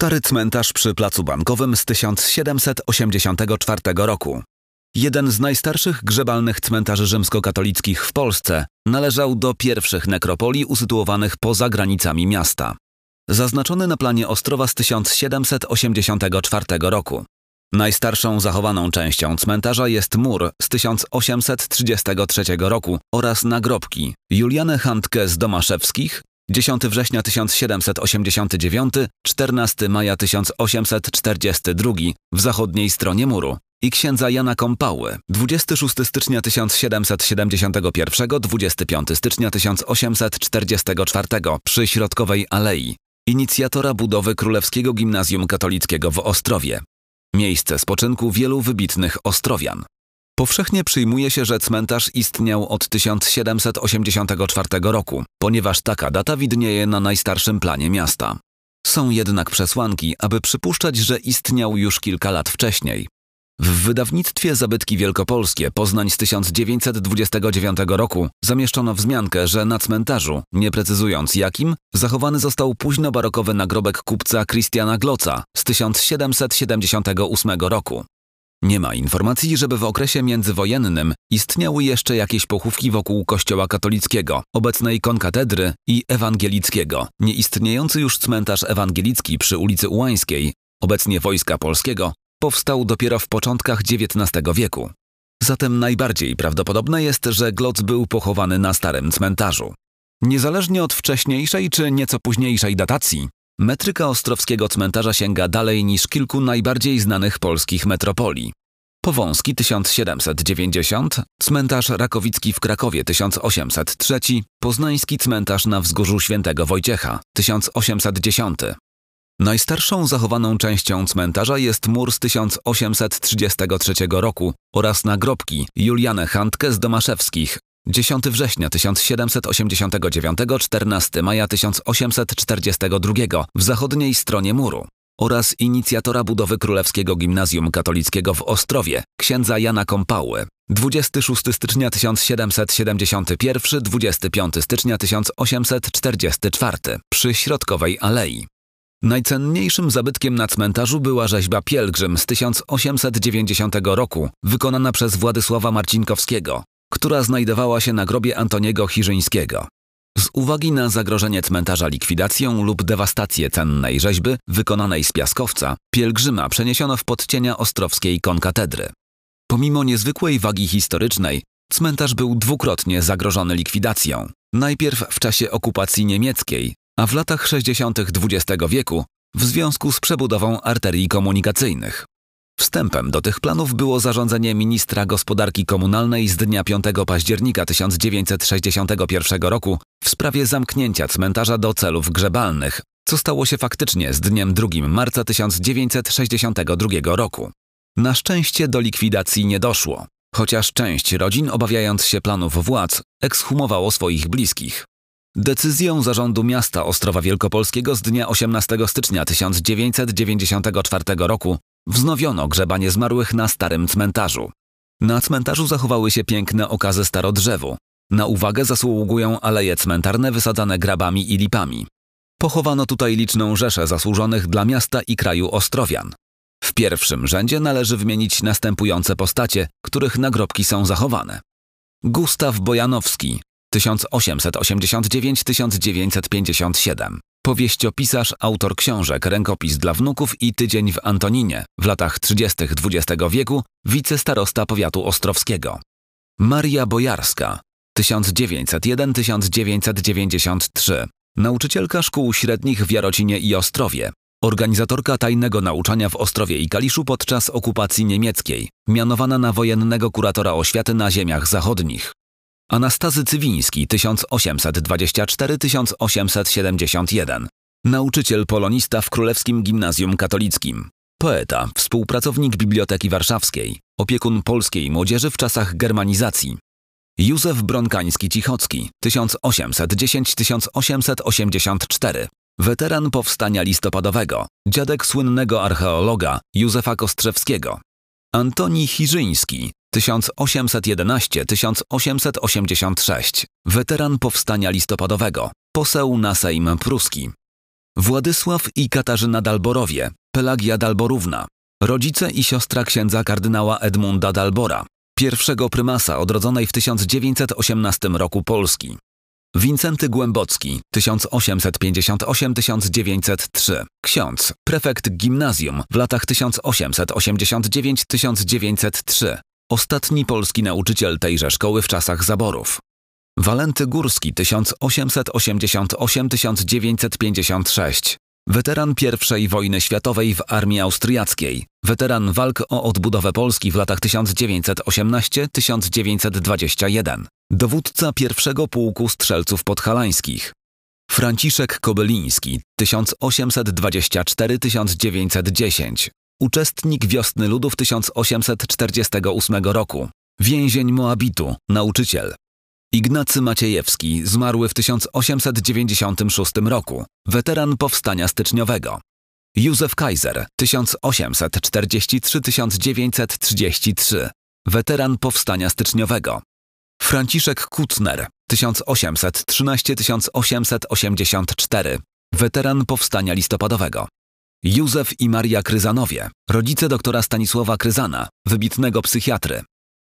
Stary cmentarz przy Placu Bankowym z 1784 roku. Jeden z najstarszych grzebalnych cmentarzy rzymskokatolickich w Polsce należał do pierwszych nekropolii usytuowanych poza granicami miasta. Zaznaczony na planie Ostrowa z 1784 roku. Najstarszą zachowaną częścią cmentarza jest mur z 1833 roku oraz nagrobki Juliane Handke z Domaszewskich 10 września 1789, 14 maja 1842 w zachodniej stronie muru i księdza Jana Kompały 26 stycznia 1771, 25 stycznia 1844 przy Środkowej Alei, inicjatora budowy Królewskiego Gimnazjum Katolickiego w Ostrowie. Miejsce spoczynku wielu wybitnych Ostrowian. Powszechnie przyjmuje się, że cmentarz istniał od 1784 roku, ponieważ taka data widnieje na najstarszym planie miasta. Są jednak przesłanki, aby przypuszczać, że istniał już kilka lat wcześniej. W wydawnictwie Zabytki Wielkopolskie Poznań z 1929 roku zamieszczono wzmiankę, że na cmentarzu, nie precyzując jakim, zachowany został późno barokowy nagrobek kupca Christiana Gloca z 1778 roku. Nie ma informacji, żeby w okresie międzywojennym istniały jeszcze jakieś pochówki wokół kościoła katolickiego, obecnej konkatedry i ewangelickiego. Nieistniejący już cmentarz ewangelicki przy ulicy Ułańskiej, obecnie Wojska Polskiego, powstał dopiero w początkach XIX wieku. Zatem najbardziej prawdopodobne jest, że Gloc był pochowany na starym cmentarzu. Niezależnie od wcześniejszej czy nieco późniejszej datacji, Metryka ostrowskiego cmentarza sięga dalej niż kilku najbardziej znanych polskich metropolii. Powązki 1790, cmentarz Rakowicki w Krakowie 1803, poznański cmentarz na wzgórzu Świętego Wojciecha 1810. Najstarszą zachowaną częścią cmentarza jest mur z 1833 roku oraz nagrobki Juliane Handke z Domaszewskich 10 września 1789, 14 maja 1842 w zachodniej stronie muru oraz inicjatora budowy Królewskiego Gimnazjum Katolickiego w Ostrowie, księdza Jana Kompały. 26 stycznia 1771, 25 stycznia 1844 przy Środkowej Alei. Najcenniejszym zabytkiem na cmentarzu była rzeźba Pielgrzym z 1890 roku, wykonana przez Władysława Marcinkowskiego która znajdowała się na grobie Antoniego Chirzyńskiego. Z uwagi na zagrożenie cmentarza likwidacją lub dewastację cennej rzeźby wykonanej z piaskowca, pielgrzyma przeniesiono w podcienia ostrowskiej konkatedry. Pomimo niezwykłej wagi historycznej, cmentarz był dwukrotnie zagrożony likwidacją. Najpierw w czasie okupacji niemieckiej, a w latach 60. XX wieku w związku z przebudową arterii komunikacyjnych. Wstępem do tych planów było zarządzenie ministra gospodarki komunalnej z dnia 5 października 1961 roku w sprawie zamknięcia cmentarza do celów grzebalnych, co stało się faktycznie z dniem 2 marca 1962 roku. Na szczęście do likwidacji nie doszło, chociaż część rodzin, obawiając się planów władz, ekshumowało swoich bliskich. Decyzją zarządu miasta Ostrowa Wielkopolskiego z dnia 18 stycznia 1994 roku Wznowiono grzebanie zmarłych na starym cmentarzu. Na cmentarzu zachowały się piękne okazy starodrzewu. Na uwagę zasługują aleje cmentarne wysadzane grabami i lipami. Pochowano tutaj liczną rzeszę zasłużonych dla miasta i kraju Ostrowian. W pierwszym rzędzie należy wymienić następujące postacie, których nagrobki są zachowane. Gustaw Bojanowski 1889-1957 Powieściopisarz, autor książek, rękopis dla wnuków i tydzień w Antoninie w latach 30. XX wieku, wicestarosta powiatu ostrowskiego. Maria Bojarska, 1901-1993, nauczycielka szkół średnich w Jarocinie i Ostrowie, organizatorka tajnego nauczania w Ostrowie i Kaliszu podczas okupacji niemieckiej, mianowana na wojennego kuratora oświaty na ziemiach zachodnich. Anastazy Cywiński 1824-1871. Nauczyciel polonista w Królewskim Gimnazjum Katolickim. Poeta, współpracownik Biblioteki Warszawskiej, opiekun polskiej młodzieży w czasach germanizacji. Józef Bronkański-Cichocki 1810-1884. Weteran powstania listopadowego, dziadek słynnego archeologa Józefa Kostrzewskiego. Antoni Chirzyński 1811-1886, weteran powstania listopadowego, poseł na Sejm Pruski. Władysław i Katarzyna Dalborowie, Pelagia Dalborówna, rodzice i siostra księdza kardynała Edmunda Dalbora, pierwszego prymasa odrodzonej w 1918 roku Polski. Wincenty Głębocki, 1858-1903, ksiądz, prefekt gimnazjum w latach 1889-1903, ostatni polski nauczyciel tejże szkoły w czasach zaborów. Walenty Górski 1888-1956, weteran I wojny światowej w armii austriackiej, weteran walk o odbudowę Polski w latach 1918-1921, dowódca pierwszego pułku strzelców podhalańskich. Franciszek Kobyliński 1824-1910 uczestnik Wiosny Ludów 1848 roku, więzień Moabitu, nauczyciel. Ignacy Maciejewski, zmarły w 1896 roku, weteran powstania styczniowego. Józef Kaiser, 1843-1933, weteran powstania styczniowego. Franciszek Kutner, 1813-1884, weteran powstania listopadowego. Józef i Maria Kryzanowie, rodzice doktora Stanisława Kryzana, wybitnego psychiatry.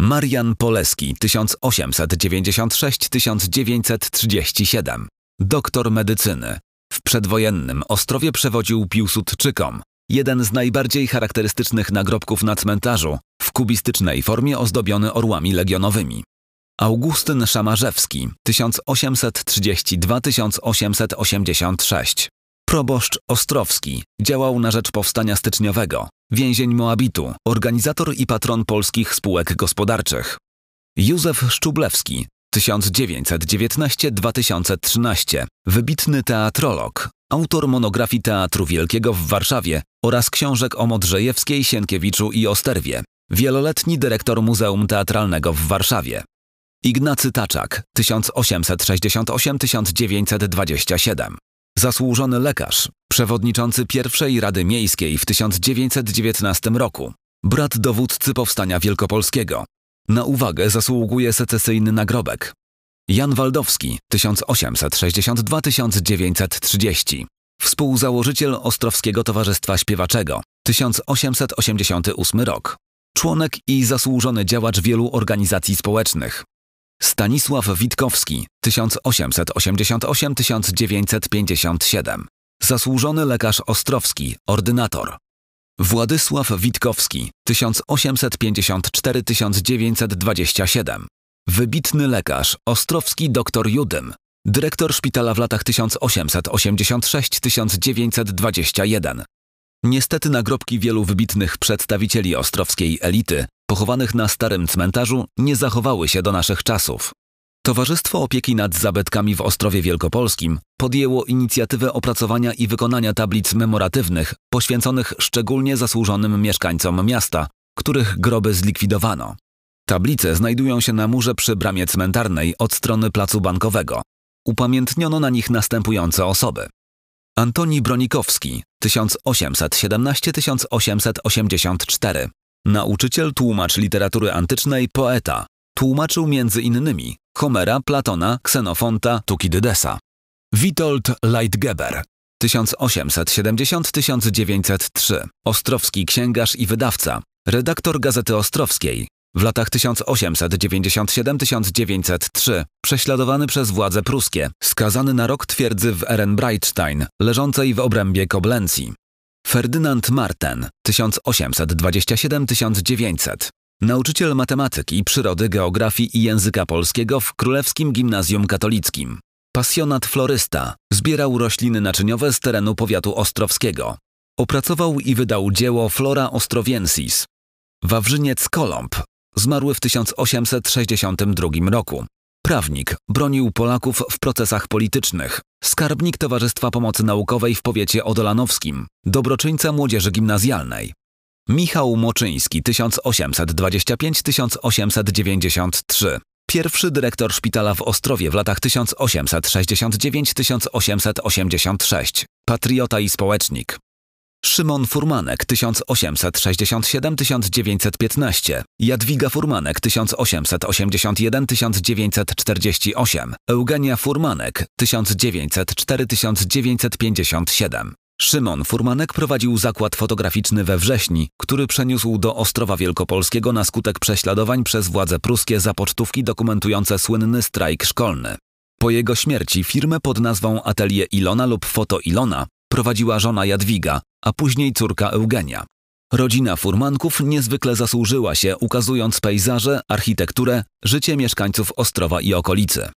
Marian Poleski 1896-1937, doktor medycyny. W przedwojennym Ostrowie przewodził Piłsudczykom. Jeden z najbardziej charakterystycznych nagrobków na cmentarzu, w kubistycznej formie ozdobiony orłami legionowymi. Augustyn Szamarzewski 1832-1886 Proboszcz Ostrowski działał na rzecz powstania styczniowego, więzień Moabitu, organizator i patron polskich spółek gospodarczych. Józef Szczublewski 1919-2013, wybitny teatrolog, autor monografii Teatru Wielkiego w Warszawie oraz książek o Modrzejewskiej, Sienkiewiczu i Osterwie, wieloletni dyrektor Muzeum Teatralnego w Warszawie. Ignacy Taczak 1868-1927 zasłużony lekarz, przewodniczący pierwszej Rady Miejskiej w 1919 roku, brat dowódcy Powstania Wielkopolskiego. Na uwagę zasługuje secesyjny nagrobek. Jan Waldowski 1862-1930, współzałożyciel Ostrowskiego Towarzystwa Śpiewaczego 1888 rok, członek i zasłużony działacz wielu organizacji społecznych, Stanisław Witkowski 1888-1957 Zasłużony lekarz Ostrowski, ordynator Władysław Witkowski 1854-1927 Wybitny lekarz Ostrowski dr Judym Dyrektor szpitala w latach 1886-1921 Niestety nagrobki wielu wybitnych przedstawicieli ostrowskiej elity pochowanych na starym cmentarzu nie zachowały się do naszych czasów. Towarzystwo Opieki nad Zabytkami w Ostrowie Wielkopolskim podjęło inicjatywę opracowania i wykonania tablic memoratywnych poświęconych szczególnie zasłużonym mieszkańcom miasta, których groby zlikwidowano. Tablice znajdują się na murze przy bramie cmentarnej od strony Placu Bankowego. Upamiętniono na nich następujące osoby. Antoni Bronikowski 1817-1884 Nauczyciel, tłumacz literatury antycznej, poeta. Tłumaczył między innymi Homera, Platona, Ksenofonta, Tukidydesa. Witold Leitgeber 1870-1903 Ostrowski księgarz i wydawca, redaktor Gazety Ostrowskiej. W latach 1897-1903 prześladowany przez władze pruskie, skazany na rok twierdzy w Ehrenbreitstein, leżącej w obrębie Koblencji. Ferdynand Marten 1827-1900 Nauczyciel matematyki, przyrody, geografii i języka polskiego w Królewskim Gimnazjum Katolickim. Pasjonat florysta. Zbierał rośliny naczyniowe z terenu powiatu ostrowskiego. Opracował i wydał dzieło Flora Ostrowiensis. Wawrzyniec Kolomb. Zmarły w 1862 roku. Prawnik. Bronił Polaków w procesach politycznych skarbnik Towarzystwa Pomocy Naukowej w powiecie odolanowskim, dobroczyńca młodzieży gimnazjalnej. Michał Moczyński 1825-1893. Pierwszy dyrektor szpitala w Ostrowie w latach 1869-1886. Patriota i społecznik. Szymon Furmanek 1867-1915, Jadwiga Furmanek 1881-1948, Eugenia Furmanek 1904-1957. Szymon Furmanek prowadził zakład fotograficzny we Wrześni, który przeniósł do Ostrowa Wielkopolskiego na skutek prześladowań przez władze pruskie za pocztówki dokumentujące słynny strajk szkolny. Po jego śmierci firmę pod nazwą Atelier Ilona lub Foto Ilona prowadziła żona Jadwiga, a później córka Eugenia. Rodzina furmanków niezwykle zasłużyła się, ukazując pejzaże, architekturę, życie mieszkańców Ostrowa i okolicy.